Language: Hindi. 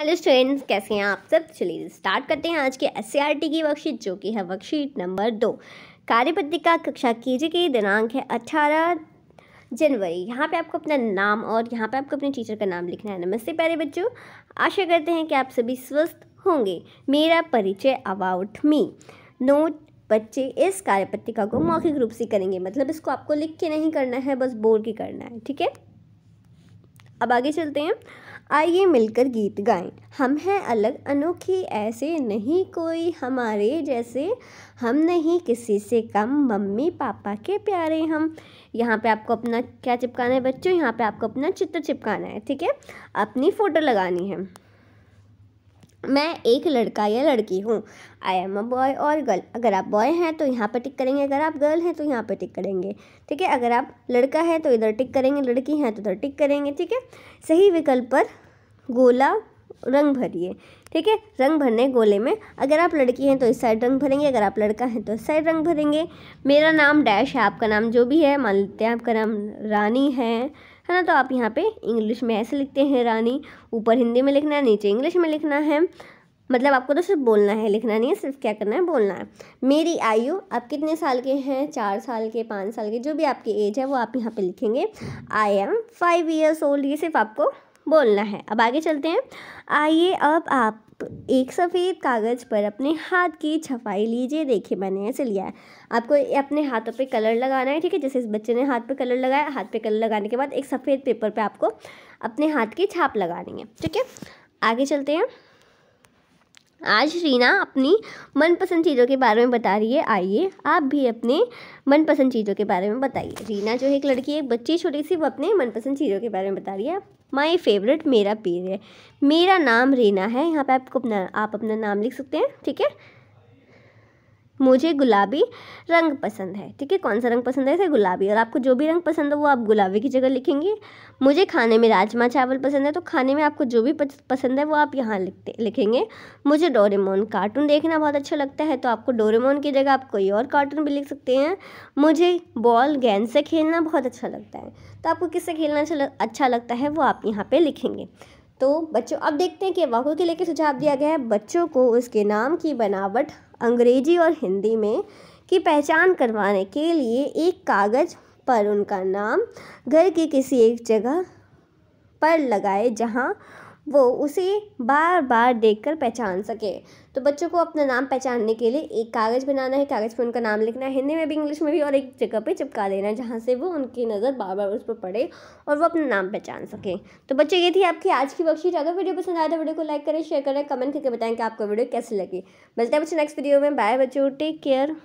हेलो स्टूडेंट्स कैसे हैं आप सब चलिए स्टार्ट करते हैं आज के एस की वर्कशीट जो कि है वर्कशीट नंबर दो कार्यपत्रिका कक्षा के जी की दिनांक है अठारह जनवरी यहाँ पे आपको अपना नाम और यहाँ पे आपको अपने टीचर का नाम लिखना है नमस्ते प्यारे बच्चों आशा करते हैं कि आप सभी स्वस्थ होंगे मेरा परिचय अबाउट मी नोट बच्चे इस कार्यपत्रिका को मौखिक रूप से करेंगे मतलब इसको आपको लिख के नहीं करना है बस बोल के करना है ठीक है अब आगे चलते हैं आइए मिलकर गीत गाएं हम हैं अलग अनोखे ऐसे नहीं कोई हमारे जैसे हम नहीं किसी से कम मम्मी पापा के प्यारे हम यहाँ पे आपको अपना क्या चिपकाना है बच्चों यहाँ पे आपको अपना चित्र चिपकाना है ठीक है अपनी फ़ोटो लगानी है मैं एक लड़का या लड़की हूँ आई एम अ बॉय और गर्ल अगर आप बॉय हैं तो यहाँ पर टिक करेंगे अगर आप गर्ल हैं तो यहाँ पर टिक करेंगे ठीक है अगर आप लड़का है तो इधर टिक करेंगे लड़की हैं तो उधर टिक करेंगे ठीक है सही विकल्प पर गोला रंग भरिए ठीक है रंग भरने गोले में अगर आप लड़की हैं तो इस साइड रंग भरेंगे अगर आप लड़का हैं तो इस साइड रंग भरेंगे मेरा नाम डैश है आपका नाम जो भी है मान लेते हैं आपका नाम रानी है है ना तो आप यहाँ पे इंग्लिश में ऐसे लिखते हैं रानी ऊपर हिंदी में लिखना है नीचे इंग्लिश में लिखना है मतलब आपको तो सिर्फ बोलना है लिखना नहीं है सिर्फ क्या करना है बोलना है मेरी आयु आप कितने साल के हैं चार साल के पाँच साल के जो भी आपकी एज है वो आप यहाँ पे लिखेंगे I am five years old ये सिर्फ आपको बोलना है अब आगे चलते हैं आइए अब आप एक सफ़ेद कागज़ पर अपने हाथ की छपाई लीजिए देखिए मैंने ऐसे लिया है आपको अपने हाथों पे कलर लगाना है ठीक है जैसे इस बच्चे ने हाथ पे कलर लगाया हाथ पे कलर लगाने के बाद एक सफ़ेद पेपर पे आपको अपने हाथ की छाप लगानी है ठीक है आगे चलते हैं आज रीना अपनी मनपसंद चीज़ों के बारे में बता रही है आइए आप भी अपने मनपसंद चीज़ों के बारे में बताइए रीना जो है एक लड़की एक बच्ची छोटी सी वो अपने मनपसंद चीज़ों के बारे में बता रही है माई फेवरेट मेरा पेड़ है मेरा नाम रीना है यहाँ पे आपको अपना आप अपना नाम लिख सकते हैं ठीक है मुझे गुलाबी रंग पसंद है ठीक है कौन सा रंग पसंद है इसे गुलाबी और आपको जो भी रंग पसंद हो वो आप गुलाबी की जगह लिखेंगे मुझे खाने में राजमा चावल पसंद है तो खाने में आपको जो भी पसंद है वो आप यहाँ लिखते लिखेंगे मुझे डोरेमोन कार्टून देखना बहुत अच्छा लगता है तो आपको डोरेमोन की जगह आप कोई और कार्टून भी लिख सकते हैं मुझे बॉल गेंद से खेलना बहुत अच्छा लगता है तो आपको किससे खेलना अच्छा लगता है वो आप यहाँ पर लिखेंगे तो बच्चों अब देखते हैं कि वाक्यों के लेके सुझाव दिया गया है बच्चों को उसके नाम की बनावट अंग्रेजी और हिंदी में की पहचान करवाने के लिए एक कागज़ पर उनका नाम घर के किसी एक जगह पर लगाए जहाँ वो उसे बार बार देखकर पहचान सके तो बच्चों को अपना नाम पहचानने के लिए एक कागज़ बनाना है कागज़ पे उनका नाम लिखना है हिंदी में भी इंग्लिश में भी और एक जगह पे चिपका देना है जहाँ से वो उनकी नज़र बार बार उस पर पड़े और वो अपना नाम पहचान सके तो बच्चे ये थी आपकी आज की वर्कशीट अगर वीडियो पसंद आया तो वीडियो को लाइक करें शेयर करें कमेंट करके बताएँ कि आपको वीडियो कैसे लगे मिलते हैं बच्चे नेक्स्ट वीडियो में बाय बच्चों टेक केयर